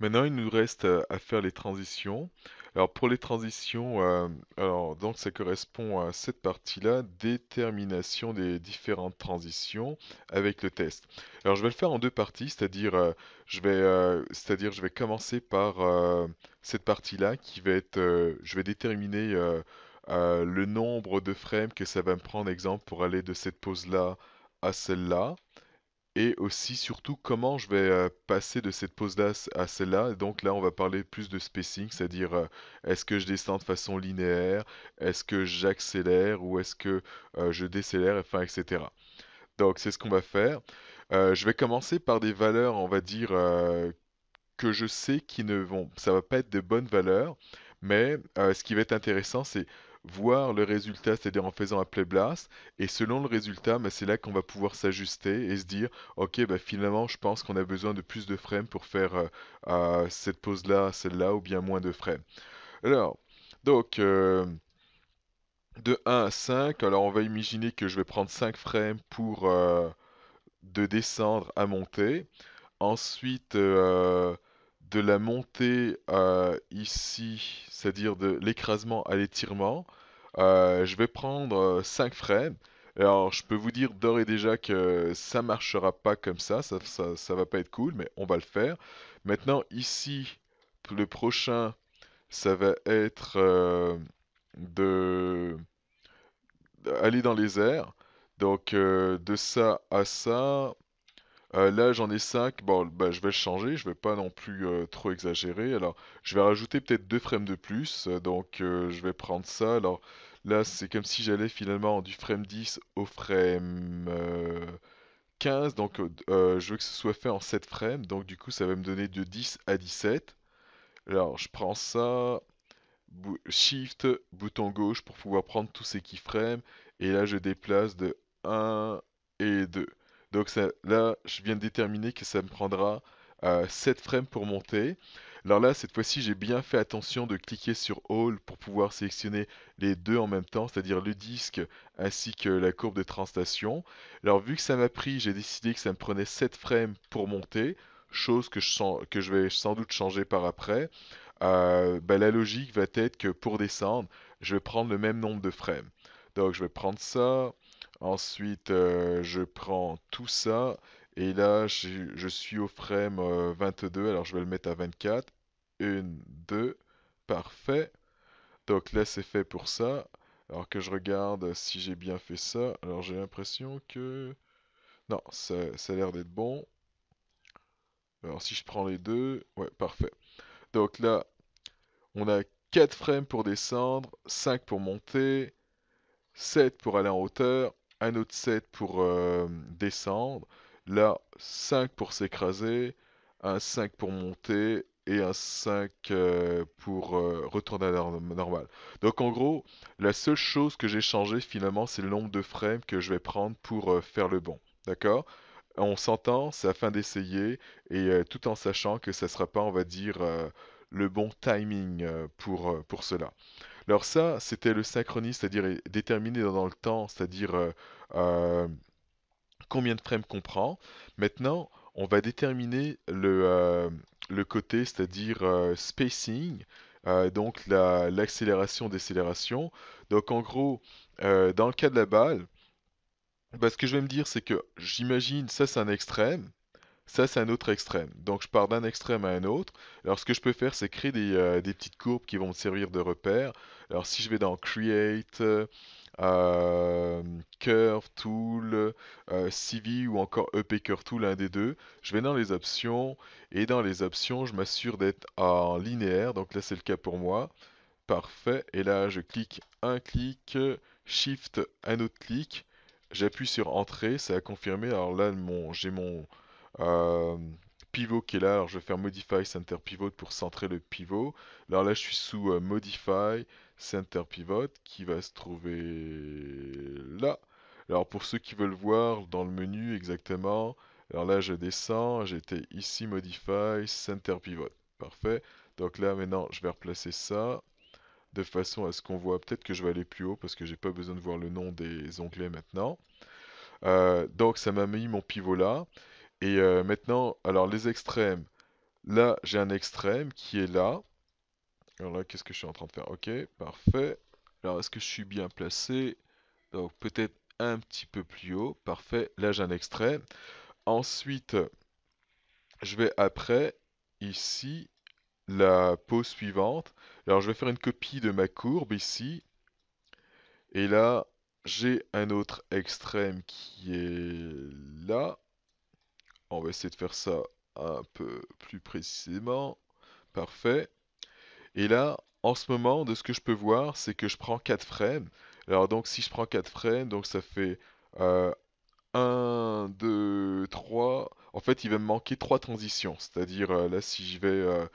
Maintenant, il nous reste euh, à faire les transitions. Alors pour les transitions, euh, donc ça correspond à cette partie-là, détermination des différentes transitions avec le test. Alors je vais le faire en deux parties, c'est-à-dire euh, je vais commencer par cette partie-là qui va être je vais déterminer le nombre de frames que ça va me prendre exemple pour aller de cette pose-là à celle-là et aussi surtout comment je vais euh, passer de cette pose d'as à celle-là. Donc là, on va parler plus de spacing, c'est-à-dire euh, est-ce que je descends de façon linéaire, est-ce que j'accélère ou est-ce que euh, je décélère, enfin, etc. Donc c'est ce qu'on va faire. je vais commencer par des valeurs, on va dire, que je sais qui ne vont, ça va pas être de bonnes valeurs, mais ce qui va être intéressant, c'est voir le résultat, c'est-à-dire en faisant play blast. Et selon le résultat, bah, c'est là qu'on va pouvoir s'ajuster et se dire, ok, bah, finalement, je pense qu'on a besoin de plus de frames pour faire euh, euh, cette pose-là, celle-là, ou bien moins de frames. Alors, donc... Euh, de 1 à 5, alors on va imaginer que je vais prendre 5 frames pour de descendre à monter. Ensuite, de la montée euh, ici, c'est-à-dire de l'écrasement à l'étirement, euh, je vais prendre 5 euh, frais. Alors, je peux vous dire d'ores et déjà que ça ne marchera pas comme ça. Ça, ça, va pas être cool, mais on va le faire. Maintenant, ici, le prochain, ça va être de aller dans les airs. Donc, de ça à ça, euh, là, j'en ai 5. Bon, bah, je vais le changer. Je ne vais pas non plus euh, trop exagérer. Alors, je vais rajouter peut-être 2 frames de plus. donc, euh, je vais prendre ça. Alors, là, c'est comme si j'allais finalement du frame 10 au frame 15. Donc, je veux que ce soit fait en 7 frames. Donc, du coup, ça va me donner de 10 à 17. Alors, je prends ça. Shift, bouton gauche pour pouvoir prendre tous ces keyframes. Et là, je déplace de 1 et 2. Donc là, je viens de déterminer que ça me prendra 7 euh, frames pour monter. Alors là, cette fois-ci, j'ai bien fait attention de cliquer sur All pour pouvoir sélectionner les deux en même temps, c'est-à-dire le disque ainsi que la courbe de translation. Alors vu que ça m'a pris, j'ai décidé que ça me prenait 7 frames pour monter, chose que je, vais sans doute changer par après. Euh, bah, la logique va être que pour descendre, je vais prendre le même nombre de frames. Donc je vais prendre ça, Ensuite, euh, je prends tout ça. Et là, je, suis au frame 22. Euh, alors, je vais le mettre à 24. 1, 2. Parfait. Donc là, c'est fait pour ça. Alors que je regarde si j'ai bien fait ça. Alors, j'ai l'impression que... Non, ça a l'air d'être bon. Alors, si je prends les deux... Ouais, parfait. Donc là, on a 4 frames pour descendre, 5 pour monter, 7 pour aller en hauteur, un autre 7 pour euh, descendre. Là, 5 pour s'écraser, un 5 pour monter et un 5 euh, pour euh, retourner à la normale. Donc en gros, la seule chose que j'ai changé finalement, c'est le nombre de frames que je vais prendre pour faire le bon. D'accord On s'entend, c'est afin d'essayer, et tout en sachant que ça ne sera pas, on va dire, le bon timing pour cela. Alors ça, c'était le synchronisme, c'est-à-dire déterminer dans le temps, c'est-à-dire euh, euh, combien de frames qu'on prend. Maintenant, on va déterminer le, euh, côté, c'est-à-dire spacing, donc l'accélération, décélération. Donc en gros, dans le cas de la balle, bah, ce que je vais me dire, c'est que j'imagine, ça c'est un extrême, ça, c'est un autre extrême. Donc, je pars d'un extrême à un autre. Alors, ce que je peux faire, c'est créer des, euh, petites courbes qui vont me servir de repère. Alors, si je vais dans Create, euh, Curve Tool, euh, CV ou encore EP Curve Tool, un des deux, je vais dans les options. Et dans les options, je m'assure d'être en linéaire. Donc là, c'est le cas pour moi. Parfait. Et là, je clique un clic, Shift, un autre clic. J'appuie sur Entrée, ça a confirmé. Alors là, j'ai mon euh, pivot qui est là, alors je vais faire modify center pivot pour centrer le pivot. Alors là je suis sous euh, modify center pivot qui va se trouver là. Alors pour ceux qui veulent voir dans le menu exactement, alors là je descends, j'étais ici modify center pivot. Parfait. Donc là maintenant je vais replacer ça de façon à ce qu'on voit. Peut-être que je vais aller plus haut parce que j'ai pas besoin de voir le nom des onglets maintenant. Euh, donc ça m'a mis mon pivot là. Et euh, maintenant, alors les extrêmes. Là, j'ai un extrême qui est là. Alors là, qu'est-ce que je suis en train de faire Ok, parfait. Alors, est-ce que je suis bien placé Donc, peut-être un petit peu plus haut. Parfait. Là, j'ai un extrême. Ensuite, je vais après, ici, la pose suivante. Alors, je vais faire une copie de ma courbe ici. Et là, j'ai un autre extrême qui est là. On va essayer de faire ça un peu plus précisément. Parfait. Et là, en ce moment, de ce que je peux voir, c'est que je prends 4 frames. Alors donc, si je prends 4 frames, donc ça fait 1, 2, 3. En fait, il va me manquer 3 transitions. C'est-à-dire, euh, là, si je vais euh,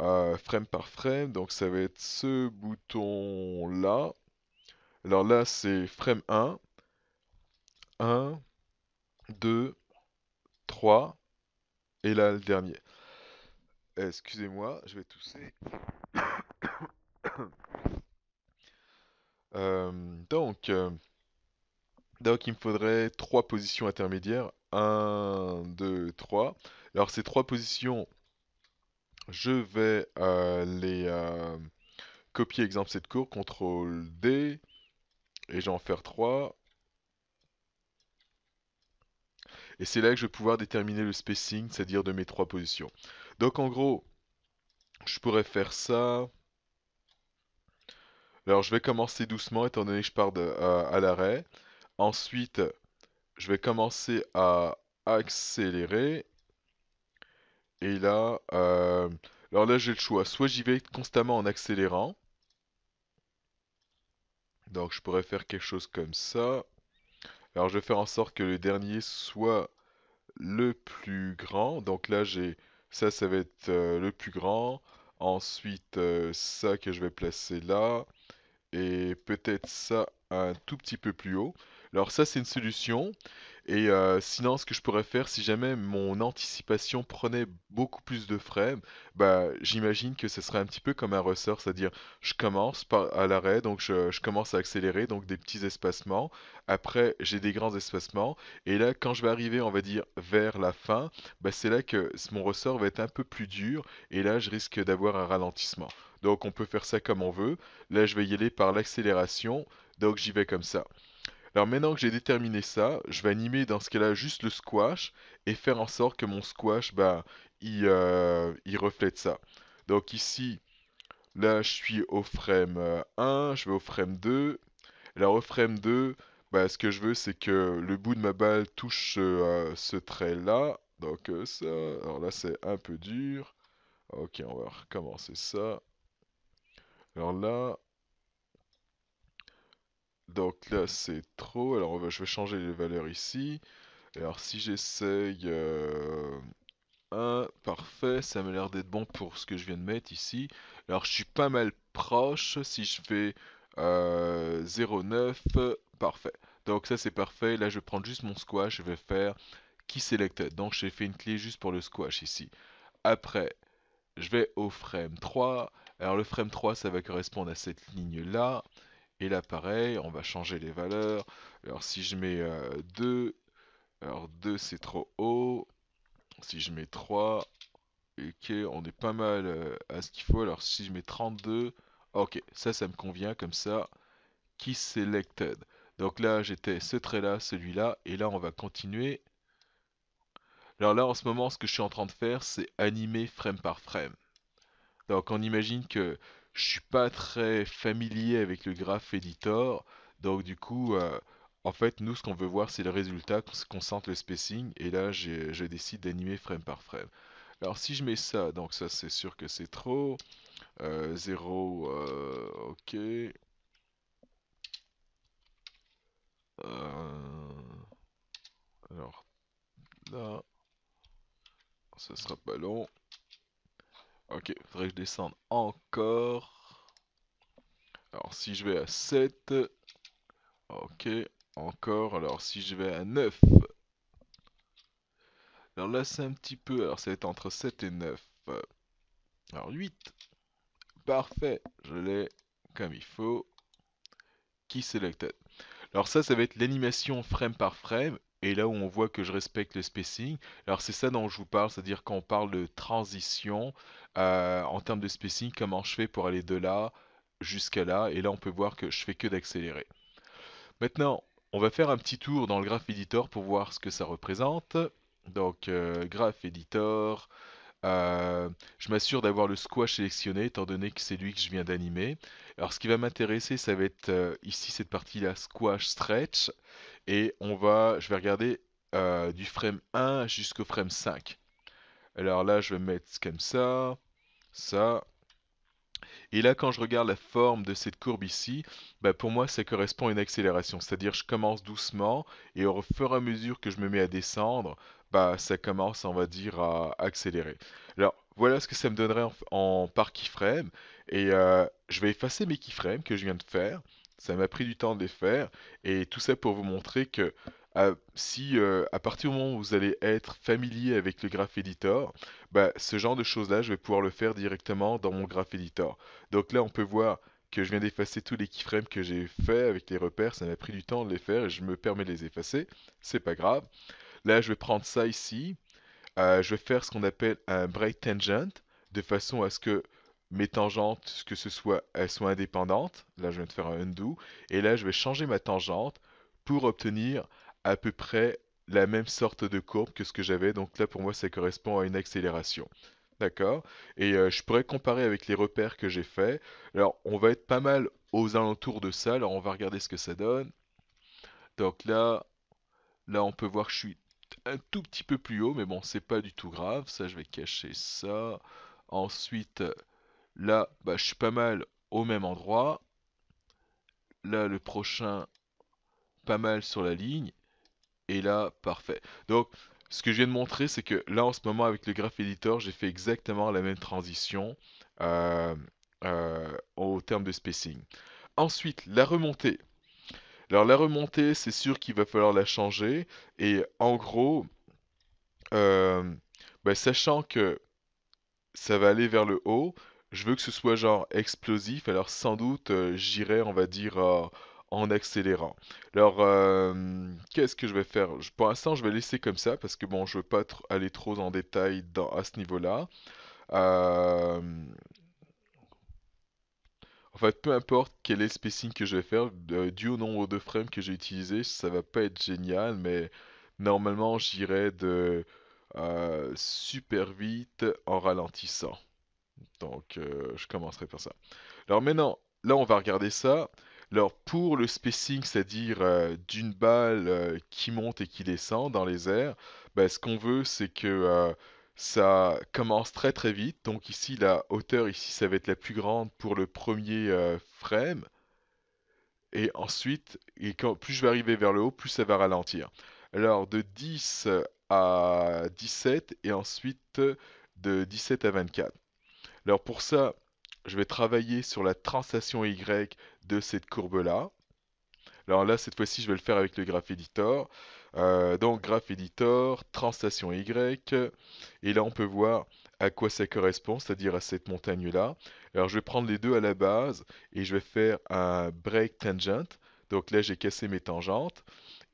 euh, frame par frame, donc ça va être ce bouton-là. Alors là, c'est frame 1. 1, 2, 3. Et là, le dernier. Excusez-moi, je vais tousser. Euh, donc, euh, donc, il me faudrait 3 positions intermédiaires. 1, 2, 3. Alors, ces trois positions, je vais euh, les copier exemple cette cour, CTRL D, et j'en faire 3. Et c'est là que je vais pouvoir déterminer le spacing, c'est-à-dire de mes trois positions. Donc en gros, je pourrais faire ça. Alors je vais commencer doucement étant donné que je pars à l'arrêt. Ensuite, je vais commencer à accélérer. Et là, euh, alors là j'ai le choix. Soit j'y vais constamment en accélérant. Donc je pourrais faire quelque chose comme ça. Alors je vais faire en sorte que le dernier soit le plus grand. Donc là, j'ai ça, ça va être euh, le plus grand. Ensuite, euh, ça que je vais placer là. Et peut-être ça un tout petit peu plus haut. Alors ça, c'est une solution. Et euh, sinon, ce que je pourrais faire, si jamais mon anticipation prenait beaucoup plus de frais, bah, j'imagine que ce serait un petit peu comme un ressort, c'est-à-dire je commence à l'arrêt, donc je, commence à accélérer, donc des petits espacements. Après, j'ai des grands espacements. Et là, quand je vais arriver, on va dire, vers la fin, bah, c'est là que mon ressort va être un peu plus dur. Et là, je risque d'avoir un ralentissement. Donc, on peut faire ça comme on veut. Là, je vais y aller par l'accélération. Donc, j'y vais comme ça. Alors maintenant que j'ai déterminé ça, je vais animer dans ce cas-là juste le squash et faire en sorte que mon squash, bah, il, euh, reflète ça. Donc ici, là, je suis au frame 1, euh, je vais au frame 2. Alors au frame 2, bah, ce que je veux, c'est que le bout de ma balle touche euh, ce trait-là. Donc ça, alors là, c'est un peu dur. Ok, on va recommencer ça. Alors là, donc là, c'est trop. Alors, je vais changer les valeurs ici. Alors, si j'essaye... 1, euh, parfait. Ça m'a l'air d'être bon pour ce que je viens de mettre ici. Alors, je suis pas mal proche. Si je fais 0,9, euh, parfait. Donc ça, c'est parfait. Là, je vais prendre juste mon squash. Je vais faire qui selected. Donc, j'ai fait une clé juste pour le squash ici. Après, je vais au frame 3. Alors, le frame 3, ça va correspondre à cette ligne-là. Et là, pareil, on va changer les valeurs. Alors, si je mets 2, euh, alors 2 c'est trop haut. Si je mets 3, ok, on est pas mal euh, à ce qu'il faut. Alors, si je mets 32, ok, ça, ça me convient comme ça. Qui selected Donc là, j'étais ce trait-là, celui-là, et là, on va continuer. Alors là, en ce moment, ce que je suis en train de faire, c'est animer frame par frame. Donc on imagine que je suis pas très familier avec le graph editor, donc du coup, euh, en fait, nous, ce qu'on veut voir, c'est le résultat, qu'on sente le spacing, et là, je décide d'animer frame par frame. Alors, si je mets ça, donc ça, c'est sûr que c'est trop. 0, euh, euh, ok. alors, là, ça sera pas long. Ok, il faudrait que je descende encore. Alors si je vais à 7. Ok, encore. Alors si je vais à 9. Alors là c'est un petit peu. Alors ça va être entre 7 et 9. Alors 8. Parfait, je l'ai comme il faut. Qui selected. Alors ça, ça va être l'animation frame par frame et là où on voit que je respecte le spacing, alors c'est ça dont je vous parle, c'est-à-dire qu'on parle de transition euh, en termes de spacing, comment je fais pour aller de là jusqu'à là. Et là, on peut voir que je fais que d'accélérer. Maintenant, on va faire un petit tour dans le Graph Editor pour voir ce que ça représente. Donc, euh, Graph Editor, euh, je m'assure d'avoir le squash sélectionné étant donné que c'est lui que je viens d'animer. Alors ce qui va m'intéresser, ça va être euh, ici cette partie-là, squash, stretch. Et on va, je vais regarder euh, du frame 1 jusqu'au frame 5. Alors là, je vais mettre comme ça, ça, et là, quand je regarde la forme de cette courbe ici, bah, pour moi, ça correspond à une accélération. C'est-à-dire, je commence doucement et au fur et à mesure que je me mets à descendre, bah, ça commence, on va dire, à accélérer. Alors, voilà ce que ça me donnerait en, par keyframe. Et euh, je vais effacer mes keyframes que je viens de faire. Ça m'a pris du temps de les faire. Et tout ça pour vous montrer que ah, si euh, à partir du moment où vous allez être familier avec le Graph Editor, bah, ce genre de choses-là, je vais pouvoir le faire directement dans mon Graph Editor. Donc là, on peut voir que je viens d'effacer tous les keyframes que j'ai fait avec les repères. Ça m'a pris du temps de les faire et je me permets de les effacer. C'est pas grave. Là, je vais prendre ça ici. Euh, je vais faire ce qu'on appelle un break tangent, de façon à ce que mes tangentes, que ce soit, elles soient indépendantes. Là, je viens de faire un undo. Et là, je vais changer ma tangente pour obtenir à peu près la même sorte de courbe que ce que j'avais. Donc là, pour moi, ça correspond à une accélération. D'accord Et euh, je pourrais comparer avec les repères que j'ai faits. Alors, on va être pas mal aux alentours de ça. Alors, on va regarder ce que ça donne. Donc là, là, on peut voir que je suis un tout petit peu plus haut, mais bon, c'est pas du tout grave. Ça, je vais cacher ça. Ensuite, là, bah, je suis pas mal au même endroit. Là, le prochain, pas mal sur la ligne. Et là, parfait. Donc, ce que je viens de montrer, c'est que là, en ce moment, avec le graph editor, j'ai fait exactement la même transition euh, euh, au terme de spacing. Ensuite, la remontée. Alors, la remontée, c'est sûr qu'il va falloir la changer. Et en gros, euh, ben, sachant que ça va aller vers le haut, je veux que ce soit genre explosif. Alors, sans doute, j'irai, on va dire en accélérant. Alors, euh, qu'est-ce que je vais faire Pour l'instant, je vais laisser comme ça parce que bon, je veux pas aller trop en détail dans, à ce niveau-là. Euh, en fait, peu importe quel est le spacing que je vais faire, du au nombre de frames que j'ai utilisé, ça va pas être génial, mais normalement, j'irai de euh, super vite en ralentissant. Donc, je commencerai par ça. Alors maintenant, là, on va regarder ça. Alors pour le spacing, c'est-à-dire euh, d'une balle euh, qui monte et qui descend dans les airs, bah, ce qu'on veut c'est que euh, ça commence très très vite. Donc ici la hauteur ici ça va être la plus grande pour le premier frame. Et ensuite, plus je vais arriver vers le haut, plus ça va ralentir. Alors de 10 à 17 et ensuite de 17 à 24. Alors pour ça, je vais travailler sur la translation Y de cette courbe-là. Alors là, cette fois-ci, je vais le faire avec le graph editor. Euh, donc, graph editor, translation Y. Et là, on peut voir à quoi ça correspond, c'est-à-dire à cette montagne-là. Alors, je vais prendre les deux à la base et je vais faire un break tangent. Donc là, j'ai cassé mes tangentes.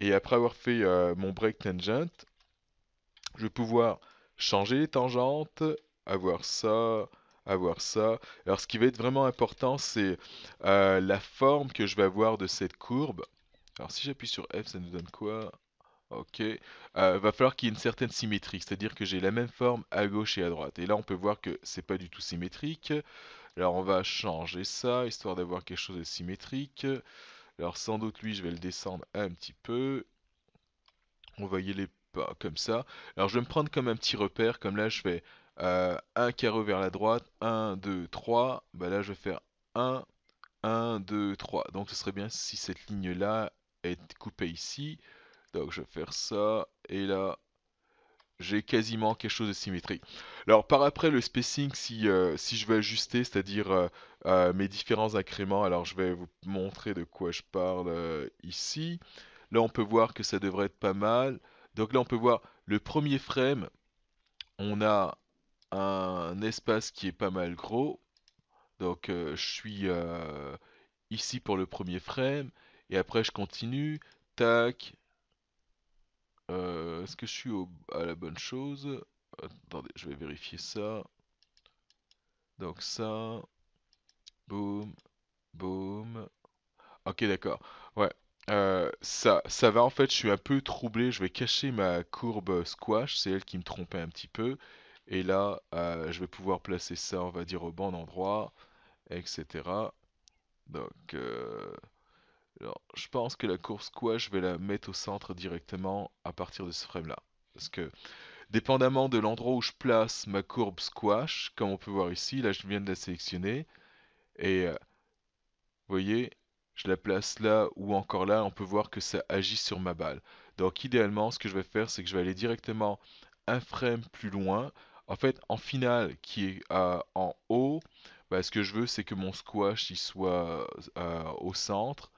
Et après avoir fait euh, mon break tangent, je vais pouvoir changer les tangentes, avoir ça, avoir ça. Alors, ce qui va être vraiment important, c'est euh, la forme que je vais avoir de cette courbe. Alors, si j'appuie sur F, ça nous donne quoi Ok. Il euh, va falloir qu'il y ait une certaine symétrie, c'est-à-dire que j'ai la même forme à gauche et à droite. Et là, on peut voir que c'est pas du tout symétrique. Alors, on va changer ça, histoire d'avoir quelque chose de symétrique. Alors, sans doute, lui, je vais le descendre un petit peu. On va y aller pas comme ça. Alors, je vais me prendre comme un petit repère, comme là, je vais... Euh, un carreau vers la droite, 1, 2, 3. Bah là, je vais faire 1, 1, 2, 3. Donc, ce serait bien si cette ligne-là est coupée ici. Donc, je vais faire ça. Et là, j'ai quasiment quelque chose de symétrique. Alors, par après, le spacing, si, euh, si je veux ajuster, c'est-à-dire euh, mes différents incréments. Alors, je vais vous montrer de quoi je parle ici. Là, on peut voir que ça devrait être pas mal. Donc là, on peut voir le premier frame, on a un espace qui est pas mal gros. Donc euh, je suis euh, ici pour le premier frame. Et après je continue. Tac. Euh, est-ce que je suis à la bonne chose Attendez, je vais vérifier ça. Donc ça. Boum. Boum. Ok, d'accord. Ouais. ça, ça va en fait, je suis un peu troublé, je vais cacher ma courbe squash, c'est elle qui me trompait un petit peu. Et là, euh, je vais pouvoir placer ça, on va dire, au bon endroit, etc. Donc, euh, je pense que la courbe squash, je vais la mettre au centre directement à partir de ce frame-là. Parce que, dépendamment de l'endroit où je place ma courbe squash, comme on peut voir ici, là, je viens de la sélectionner. Et, euh, vous voyez, je la place là ou encore là, on peut voir que ça agit sur ma balle. Donc, idéalement, ce que je vais faire, c'est que je vais aller directement un frame plus loin en fait, en finale, qui est euh, en haut, bah, ce que je veux, c'est que mon squash il soit euh, au centre.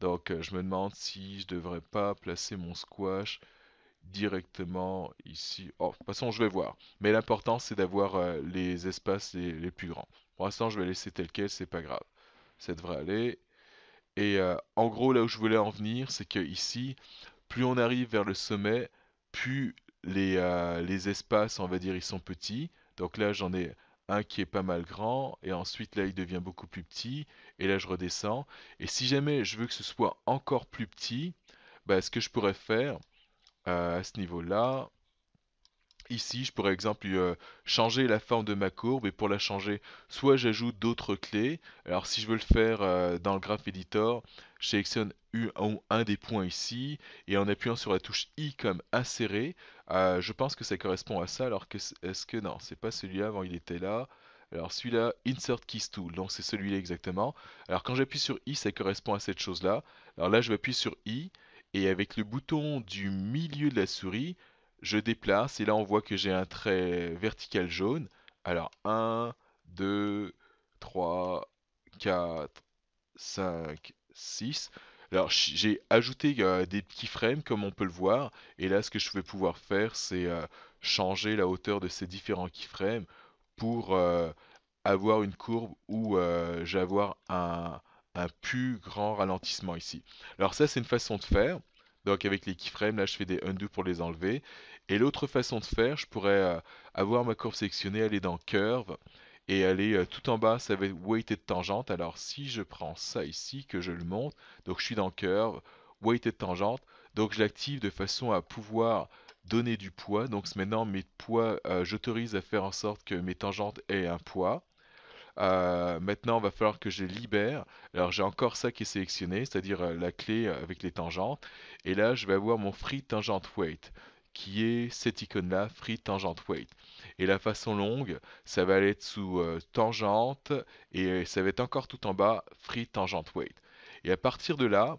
Donc, euh, je me demande si je devrais pas placer mon squash directement ici. Oh, de toute façon, je vais voir. Mais l'important, c'est d'avoir les espaces les, plus grands. Pour l'instant, je vais laisser tel quel, c'est pas grave. Ça devrait aller. Et en gros, là où je voulais en venir, c'est que ici, plus on arrive vers le sommet, plus euh, les, espaces, on va dire, ils sont petits. Donc là, j'en ai un qui est pas mal grand, et ensuite là, il devient beaucoup plus petit, et là, je redescends. Et si jamais je veux que ce soit encore plus petit, bah, ce que je pourrais faire euh, à ce niveau-là, ici, je pourrais, exemple, euh, changer la forme de ma courbe, et pour la changer, soit j'ajoute d'autres clés. Alors, si je veux le faire dans le Graph Editor, je sélectionne un, un, des points ici, et en appuyant sur la touche I comme insérer, euh, je pense que ça correspond à ça, alors que, est-ce que non, c'est pas celui-là, avant il était là, alors celui-là, Insert Keys Tool, donc c'est celui-là exactement. Alors quand j'appuie sur I, ça correspond à cette chose-là. Alors là, je vais appuyer sur I, et avec le bouton du milieu de la souris, je déplace, et là on voit que j'ai un trait vertical jaune. Alors 1, 2, 3, 4, 5, 6. Alors j'ai ajouté euh, des petits comme on peut le voir et là ce que je vais pouvoir faire c'est euh, changer la hauteur de ces différents keyframes pour euh, avoir une courbe où j'ai un, un, plus grand ralentissement ici. Alors ça c'est une façon de faire. Donc avec les keyframes, là je fais des undo pour les enlever. Et l'autre façon de faire, je pourrais avoir ma courbe sélectionnée, aller dans Curve et aller euh, tout en bas, ça va être weighted tangente. Alors si je prends ça ici, que je le monte, donc je suis dans curve, weighted tangente, donc je l'active de façon à pouvoir donner du poids. Donc maintenant mes poids, euh, j'autorise à faire en sorte que mes tangentes aient un poids. Euh, maintenant, il va falloir que je libère. Alors, j'ai encore ça qui est sélectionné, c'est-à-dire la clé avec les tangentes. Et là, je vais avoir mon free tangent weight, qui est cette icône-là, free tangent weight. Et la façon longue, ça va aller sous euh, tangente et euh, ça va être encore tout en bas, free tangent weight. Et à partir de là,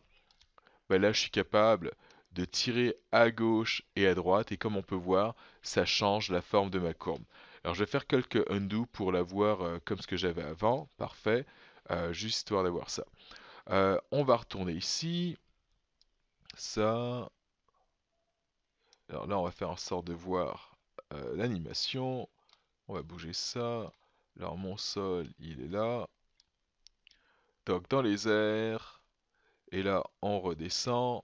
bah là je suis capable de tirer à gauche et à droite et comme on peut voir, ça change la forme de ma courbe. Alors je vais faire quelques undo pour la voir euh, comme ce que j'avais avant, parfait, juste histoire d'avoir ça. on va retourner ici, ça, alors là on va faire en sorte de voir euh, l'animation. On va bouger ça. Alors mon sol, il est là. Toc dans les airs. Et là, on redescend.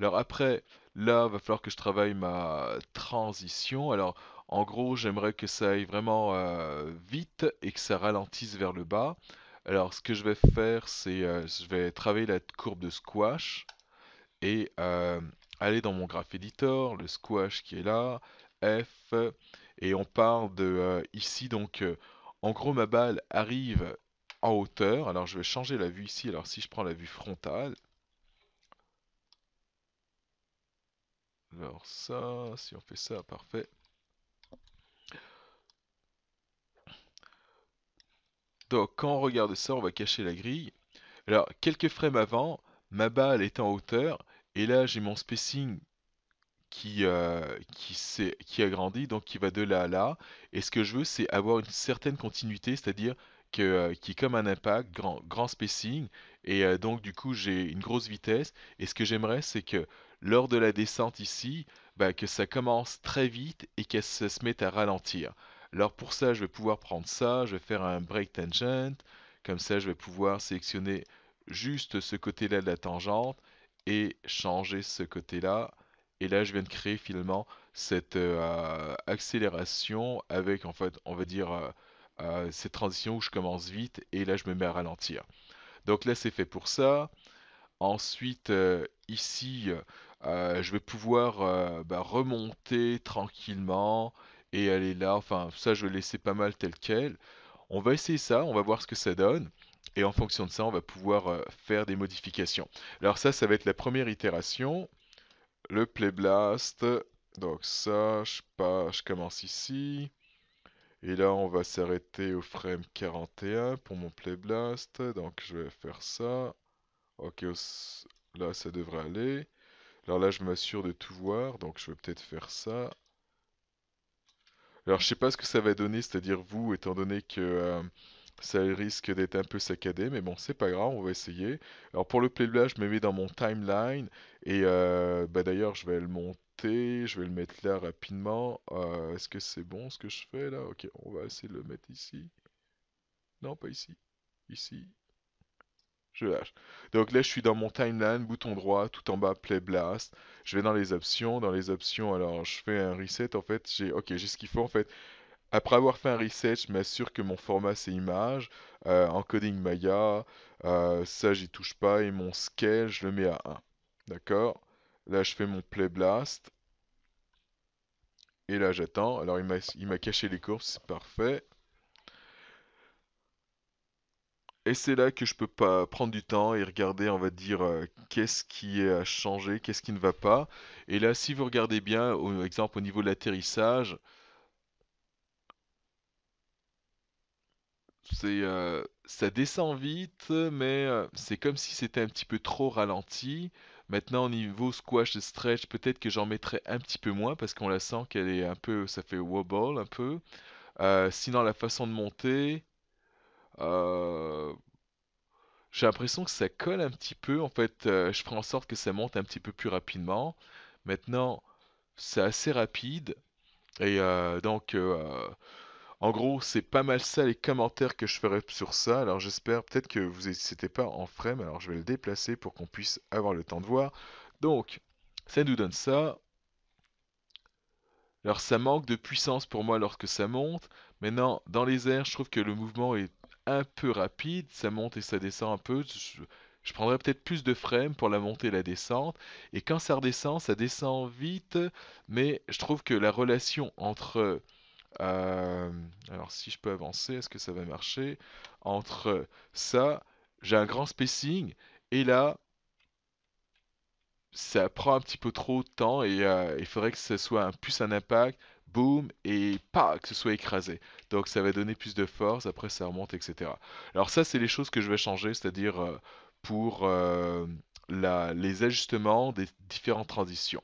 Alors après, là, va falloir que je travaille ma transition. Alors, en gros, j'aimerais que ça aille vraiment euh, vite et que ça ralentisse vers le bas. Alors, ce que je vais faire, c'est euh, je vais travailler la courbe de squash et aller dans mon graph editor, le squash qui est là, F. Et on part de euh, ici, donc euh, en gros ma balle arrive en hauteur. Alors je vais changer la vue ici. Alors si je prends la vue frontale. Alors ça, si on fait ça, parfait. Donc quand on regarde ça, on va cacher la grille. Alors quelques frames avant, ma balle est en hauteur. Et là j'ai mon spacing qui, euh, qui, a grandi, donc qui va de là à là. Et ce que je veux, c'est avoir une certaine continuité, c'est-à-dire que, euh, qui est comme un impact, grand, grand spacing. Et euh, donc, du coup, j'ai une grosse vitesse. Et ce que j'aimerais, c'est que lors de la descente ici, bah, que ça commence très vite et qu'elle se, se mette à ralentir. Alors pour ça, je vais pouvoir prendre ça, je vais faire un break tangent. Comme ça, je vais pouvoir sélectionner juste ce côté-là de la tangente et changer ce côté-là et là, je viens de créer finalement cette euh, accélération avec, en fait, on va dire, euh, euh, cette transition où je commence vite et là, je me mets à ralentir. Donc là, c'est fait pour ça. Ensuite, ici, je vais pouvoir bah, remonter tranquillement et aller là. Enfin, ça, je vais laisser pas mal tel quel. On va essayer ça, on va voir ce que ça donne. Et en fonction de ça, on va pouvoir faire des modifications. Alors ça, ça va être la première itération le playblast. Donc ça, je, commence ici. Et là, on va s'arrêter au frame 41 pour mon playblast. Donc je vais faire ça. Ok, là, ça devrait aller. Alors là, je m'assure de tout voir. Donc je vais peut-être faire ça. Alors je sais pas ce que ça va donner, c'est-à-dire vous, étant donné que... Euh, ça risque d'être un peu saccadé, mais bon, c'est pas grave, on va essayer. Alors pour le Playblast, je me mets dans mon timeline. Et euh, bah, d'ailleurs, je vais le monter, je vais le mettre là rapidement. Euh, est-ce que c'est bon ce que je fais là Ok, on va essayer de le mettre ici. Non, pas ici. Ici, je lâche. Donc là, je suis dans mon timeline, bouton droit, tout en bas, Playblast. Je vais dans les options. Dans les options, alors je fais un reset en fait. J'ai, ok, j'ai ce qu'il faut en fait après avoir fait un reset, je m'assure que mon format c'est image. Euh, encoding Maya, euh, ça j'y touche pas. Et mon scale, je le mets à 1. D'accord Là, je fais mon play blast. Et là, j'attends. Alors, il m'a caché les courbes, c'est parfait. Et c'est là que je peux pas prendre du temps et regarder, on va dire, euh, qu'est-ce qui a changé, qu'est-ce qui ne va pas. Et là, si vous regardez bien, au exemple, au niveau de l'atterrissage, Euh, ça descend vite, mais euh, c'est comme si c'était un petit peu trop ralenti. Maintenant, au niveau squash et stretch, peut-être que j'en mettrais un petit peu moins parce qu'on la sent qu'elle est un peu, ça fait wobble un peu. Euh, sinon, la façon de monter, j'ai l'impression que ça colle un petit peu. En fait, je ferai en sorte que ça monte un petit peu plus rapidement. Maintenant, c'est assez rapide et donc en gros, c'est pas mal ça les commentaires que je ferai sur ça. Alors j'espère peut-être que vous n'hésitez pas en frame. Alors je vais le déplacer pour qu'on puisse avoir le temps de voir. Donc, ça nous donne ça. Alors ça manque de puissance pour moi lorsque ça monte. Maintenant, dans les airs, je trouve que le mouvement est un peu rapide. Ça monte et ça descend un peu. Je, prendrais peut-être plus de frame pour la montée et la descente. Et quand ça redescend, ça descend vite. Mais je trouve que la relation entre euh, alors si je peux avancer, est-ce que ça va marcher Entre ça, j'ai un grand spacing, et là, ça prend un petit peu trop de temps, et euh, il faudrait que ce soit un, plus un impact, boum, et pas que ce soit écrasé. Donc ça va donner plus de force, après ça remonte, etc. Alors ça, c'est les choses que je vais changer, c'est-à-dire euh, pour... la, les ajustements des différentes transitions.